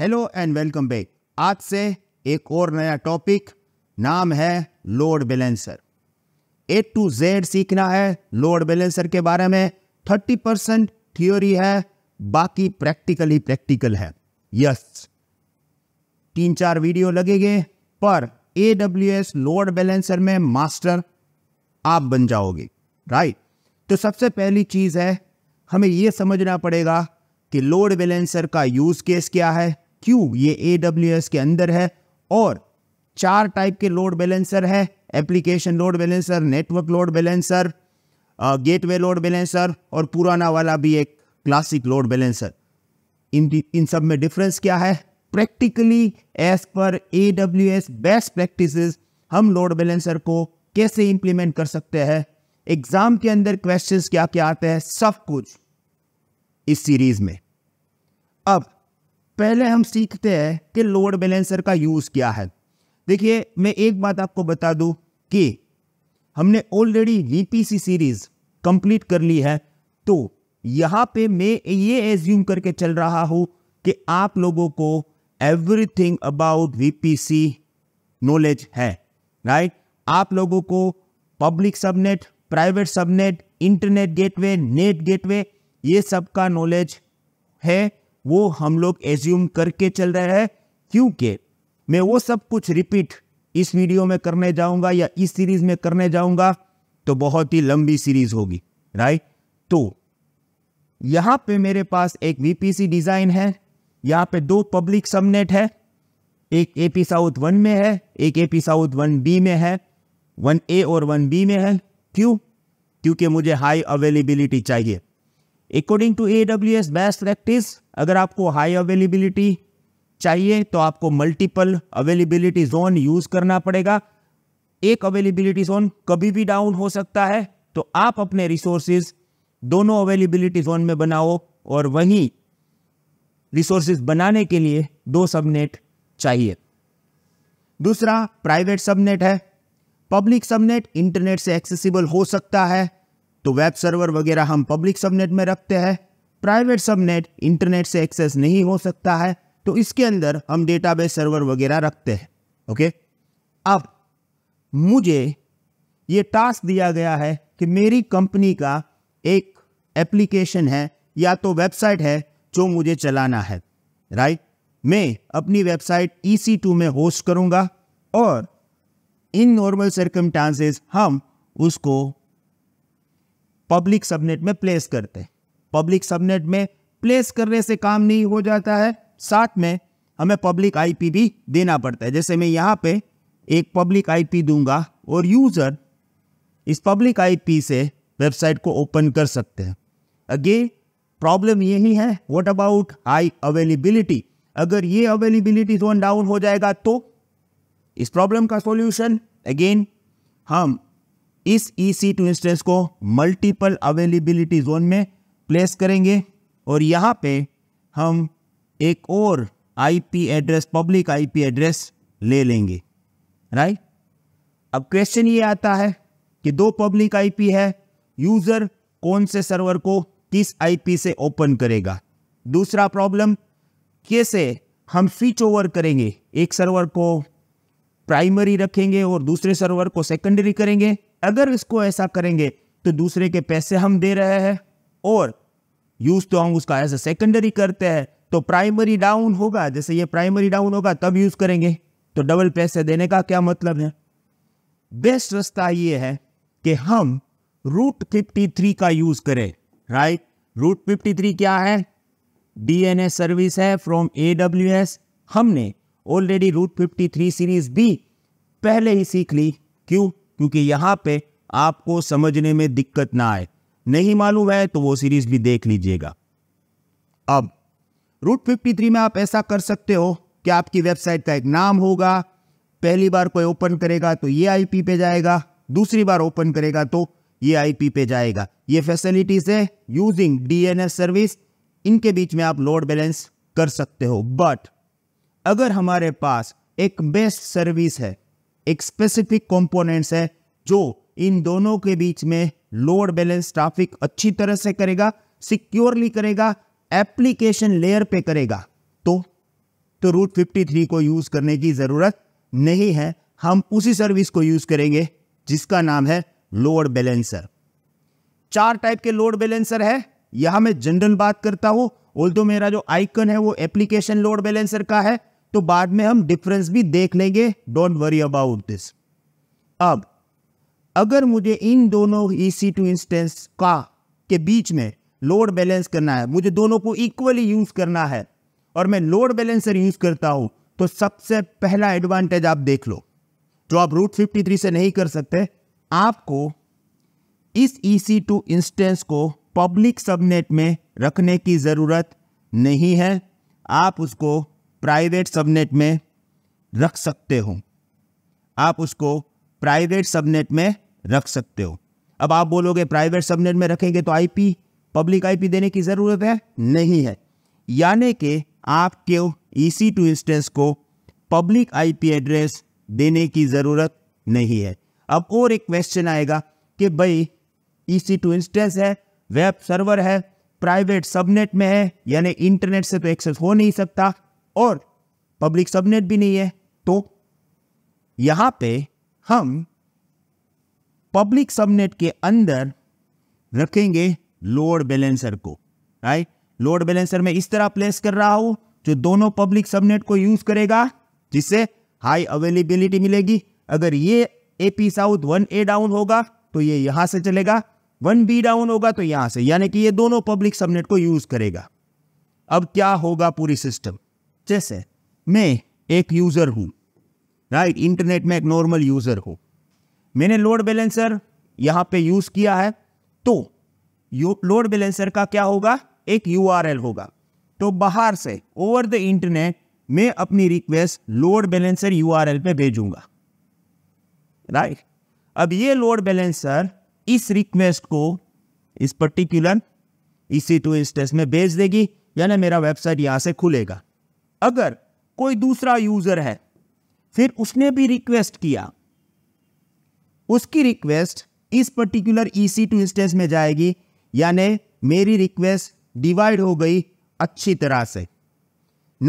Hello and welcome back आज से एक और नया टॉपिक नाम है load balancer A to Z सीखना है लोड बैलेंसर के बारे में थर्टी परसेंट थियोरी है बाकी प्रैक्टिकल ही प्रैक्टिकल है यस तीन चार वीडियो लगेंगे पर A W S load balancer में मास्टर आप बन जाओगे राइट तो सबसे पहली चीज़ है हमें यह समझना पड़ेगा कि लोड बैलेंसर का यूज़ केस क्या है क्यों ये ए के अंदर है और चार टाइप के लोड बैलेंसर है application load balancer network load balancer gateway load balancer और पुराना वाला भी एक क्लासिक लोड बैलेंसर इन इन सब में डिफरेंस क्या है practically as per A S best practice हम लोड बैलेंसर को कैसे इंप्लीमेंट कर सकते हैं एग्जाम के अंदर क्वेश्चंस क्या क्या आते हैं सब कुछ इस सीरीज में अब पहले हम सीखते हैं कि लोड बैलेंसर का यूज़ क्या है देखिए मैं एक बात आपको बता दूं कि हमने ऑलरेडी वीपीसी सीरीज कंप्लीट कर ली है तो यहाँ पे मैं ये एज्यूम करके चल रहा हूँ कि आप लोगों को एवरीथिंग अबाउट वीपीसी नॉलेज है राइट आप लोगों को public subnet private subnet internet gateway NAT gateway ये सब का नॉलेज है वो हम लोग एज्यूम करके चल रहे हैं क्योंकि मैं वो सब कुछ रिपीट इस वीडियो में करने जाऊंगा या इस सीरीज में करने जाऊंगा तो बहुत ही लंबी सीरीज होगी राइट तो यहां पे मेरे पास एक वीपीसी डिजाइन है यहां पे दो पब्लिक सबनेट है एक एपी साउथ वन में है एक एपी साउथ वन बी में है वन ए और वन बी में है क्यों क्योंकि मुझे हाई अवेलेबिलिटी चाहिए according to A W S best practice अगर आपको हाई अवेलेबिलिटी चाहिए तो आपको मल्टीपल अवेलेबिलिटी जोन यूज करना पड़ेगा एक अवेलेबिलिटी जोन कभी भी डाउन हो सकता है तो आप अपने रिसोर्सेज दोनों अवेलेबिलिटी जोन में बनाओ और वहीं रिसोर्सेज बनाने के लिए दो सबनेट चाहिए दूसरा प्राइवेट सबनेट है पब्लिक सबनेट इंटरनेट से एक्सेसिबल हो सकता है तो वेब सर्वर वगैरह हम पब्लिक सबनेट में रखते हैं प्राइवेट सबनेट इंटरनेट से एक्सेस नहीं हो सकता है तो इसके अंदर हम डेटाबेस सर्वर वगैरह रखते हैं ओके अब मुझे ये टास्क दिया गया है कि मेरी कंपनी का एक एप्लीकेशन है या तो वेबसाइट है जो मुझे चलाना है राइट मैं अपनी वेबसाइट ई में होस्ट करूंगा और इन नॉर्मल सर्कम हम उसको पब्लिक सबनेट में प्लेस करते हैं पब्लिक सबनेट में प्लेस करने से काम नहीं हो जाता है साथ में हमें पब्लिक आईपी भी देना पड़ता है जैसे मैं यहाँ पे एक पब्लिक आईपी दूंगा और यूज़र इस पब्लिक आईपी से वेबसाइट को ओपन कर सकते हैं अगेन प्रॉब्लम यही है व्हाट अबाउट आई अवेलेबिलिटी अगर ये अवेलेबिलिटी जोन डाउन हो जाएगा तो इस प्रॉब्लम का सॉल्यूशन अगेन हम इस ई सी टू को मल्टीपल अवेलेबिलिटी जोन में प्लेस करेंगे और यहाँ पे हम एक और IP address public IP address ले लेंगे राइट अब क्वेश्चन ये आता है कि दो पब्लिक आईपी है यूजर कौन से सर्वर को किस आईपी से ओपन करेगा दूसरा प्रॉब्लम कैसे हम स्विच ओवर करेंगे एक सर्वर को प्राइमरी रखेंगे और दूसरे सर्वर को सेकेंडरी करेंगे अगर इसको ऐसा करेंगे तो दूसरे के पैसे हम दे रहे हैं और यूज तो हम उसका एज ए सेकेंडरी करते हैं तो प्राइमरी डाउन होगा जैसे ये प्राइमरी डाउन होगा तब यूज करेंगे तो डबल पैसे देने का क्या मतलब है बेस्ट रास्ता ये है कि हम रूट फिफ्टी थ्री का यूज करें राइट रूट फिफ्टी थ्री क्या है डी एन एस सर्विस है फ्रॉम ए डब्ल्यू एस हमने already route fifty three series भी पहले ही सीख ली क्यों क्योंकि यहाँ पे आपको समझने में दिक्कत ना आए नहीं मालूम है तो वो सीरीज भी देख लीजिएगा अब रूट थ्री में आप ऐसा कर सकते हो कि आपकी वेबसाइट का एक नाम होगा पहली बार कोई ओपन करेगा तो ये आईपी पे जाएगा दूसरी बार ओपन करेगा तो ये आईपी पे जाएगा ये फैसिलिटीज है यूजिंग डीएनएस सर्विस इनके बीच में आप लोड बैलेंस कर सकते हो बट अगर हमारे पास एक बेस्ट सर्विस है एक स्पेसिफिक कॉम्पोनेंट्स है जो इन दोनों के बीच में लोड बैलेंस ट्राफिक अच्छी तरह से करेगा सिक्योरली करेगा एप्लीकेशन लेयर पे करेगा तो तो रूट 53 को यूज करने की जरूरत नहीं है हम उसी सर्विस को यूज करेंगे जिसका नाम है लोड बैलेंसर चार टाइप के लोड बैलेंसर है यहां मैं जनरल बात करता हूं ऑल मेरा जो आइकन है वो एप्लीकेशन लोड बैलेंसर का है तो बाद में हम डिफरेंस भी देख लेंगे डोंट वरी अबाउट दिस अब अगर मुझे इन दोनों ई सी टू इंस्टेंस का के बीच में लोड बैलेंस करना है मुझे दोनों को इक्वली यूज़ करना है और मैं लोड बैलेंसर यूज़ करता हूं तो सबसे पहला एडवांटेज आप देख लो जो आप रूट फिफ्टी थ्री से नहीं कर सकते आपको इस ई सी टू इंस्टेंस को पब्लिक सबनेट में रखने की ज़रूरत नहीं है आप उसको प्राइवेट सबनेट में रख सकते हो आप उसको प्राइवेट सबनेट में रख सकते हो अब आप बोलोगे प्राइवेट सबनेट में रखेंगे तो आईपी पब्लिक आईपी देने की ज़रूरत है नहीं है यानी कि आप ई टू इंस्टेंस को पब्लिक आईपी एड्रेस देने की ज़रूरत नहीं है अब और एक क्वेश्चन आएगा कि भाई ई टू इंस्टेंस है वेब सर्वर है प्राइवेट सबनेट में है यानी इंटरनेट से तो एक्सेस हो नहीं सकता और पब्लिक सबनेट भी नहीं है तो यहां पे हम पब्लिक सबनेट के अंदर रखेंगे लोड बैलेंसर को राइट लोड बैलेंसर में इस तरह प्लेस कर रहा हूं जो दोनों पब्लिक सबनेट को यूज करेगा जिससे हाई अवेलेबिलिटी मिलेगी अगर ये A P south one A down होगा तो ये यहां से चलेगा वन बी डाउन होगा तो यहां से यानी कि ये दोनों पब्लिक सबनेट को यूज करेगा अब क्या होगा पूरी सिस्टम जैसे मैं एक यूज़र हूं राइट इंटरनेट में एक नॉर्मल यूज़र हूं मैंने लोड बैलेंसर यहां पे यूज़ किया है तो लोड बैलेंसर का क्या होगा एक यू होगा तो बाहर से ओवर द इंटरनेट मैं अपनी रिक्वेस्ट लोड बैलेंसर यू पे भेजूंगा राइट right? अब ये लोड बैलेंसर इस रिक्वेस्ट को इस पर्टिकुलर इसी टू इंस्टेंस में भेज देगी यानी मेरा वेबसाइट यहां से खुलेगा अगर कोई दूसरा यूज़र है फिर उसने भी रिक्वेस्ट किया उसकी रिक्वेस्ट इस particular E C two instance में जाएगी यानी मेरी रिक्वेस्ट डिवाइड हो गई अच्छी तरह से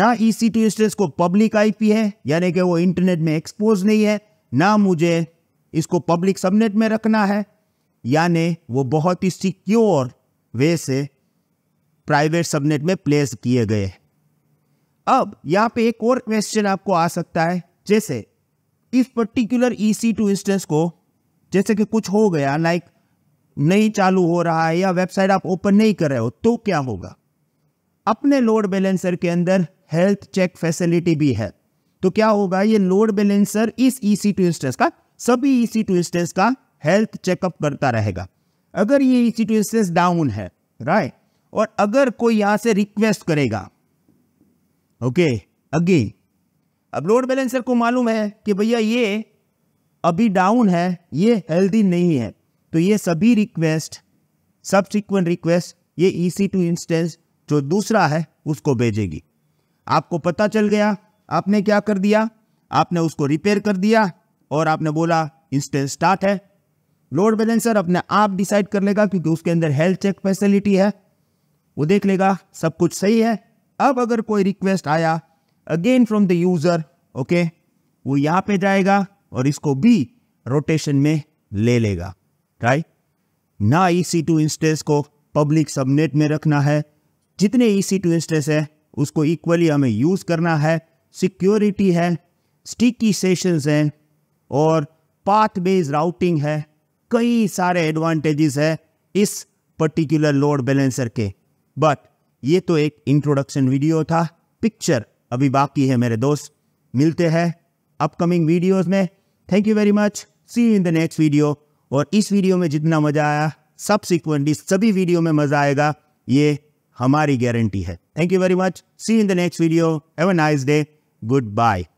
ना ई सी टू इंस्टेंस को पब्लिक आईपी है यानी कि वो इंटरनेट में एक्सपोज नहीं है ना मुझे इसको पब्लिक सबनेट में रखना है यानी वो बहुत ही सिक्योर वे से प्राइवेट सबनेट में प्लेस किए गए हैं अब यहाँ पे एक और क्वेश्चन आपको आ सकता है जैसे इस particular E C two instance को जैसे कि कुछ हो गया लाइक नहीं चालू हो रहा है या वेबसाइट आप ओपन नहीं कर रहे हो तो क्या होगा अपने लोड बैलेंसर के अंदर हेल्थ चेक फैसिलिटी भी है तो क्या होगा ये लोड बैलेंसर इस ई सी टू इंस्टेंस का सभी ई सी टू इंस्टेंस का हेल्थ चेकअप करता रहेगा अगर ये E C two instance down है राइट और अगर कोई यहाँ से रिक्वेस्ट करेगा ओके अगे अब लोड बैलेंसर को मालूम है कि भैया ये अभी डाउन है ये हेल्दी नहीं है तो ये सभी रिक्वेस्ट सब सिक्वेंट रिक्वेस्ट ये ई सी टू इंस्टेंस जो दूसरा है उसको भेजेगी आपको पता चल गया आपने क्या कर दिया आपने उसको रिपेयर कर दिया और आपने बोला इंस्टेंस स्टार्ट है लोड बैलेंसर अपने आप डिसाइड कर लेगा क्योंकि उसके अंदर हेल्थ चेक फैसिलिटी है वो देख लेगा सब कुछ सही है अब अगर कोई रिक्वेस्ट आया again from the user okay वो यहां पे जाएगा और इसको भी रोटेशन में ले लेगा राइट ना ई सी टू इंस्टेंस को पब्लिक सबनेट में रखना है जितने ई सी टू इंस्टेंस है उसको इक्वली हमें यूज़ करना है सिक्योरिटी है स्टिकी सेशंस हैं और पाथ बेस्ड राउटिंग है कई सारे एडवांटेजेस है इस पर्टिकुलर लोड बैलेंसर के बट ये तो एक इंट्रोडक्शन वीडियो था पिक्चर अभी बाकी है मेरे दोस्त मिलते हैं अपकमिंग वीडियोस में thank you very much see in the next video और इस वीडियो में जितना मज़ा आया सब्सिक्वेंटली सभी वीडियो में मज़ा आएगा ये हमारी गारंटी है thank you very much see in the next video have a nice day good bye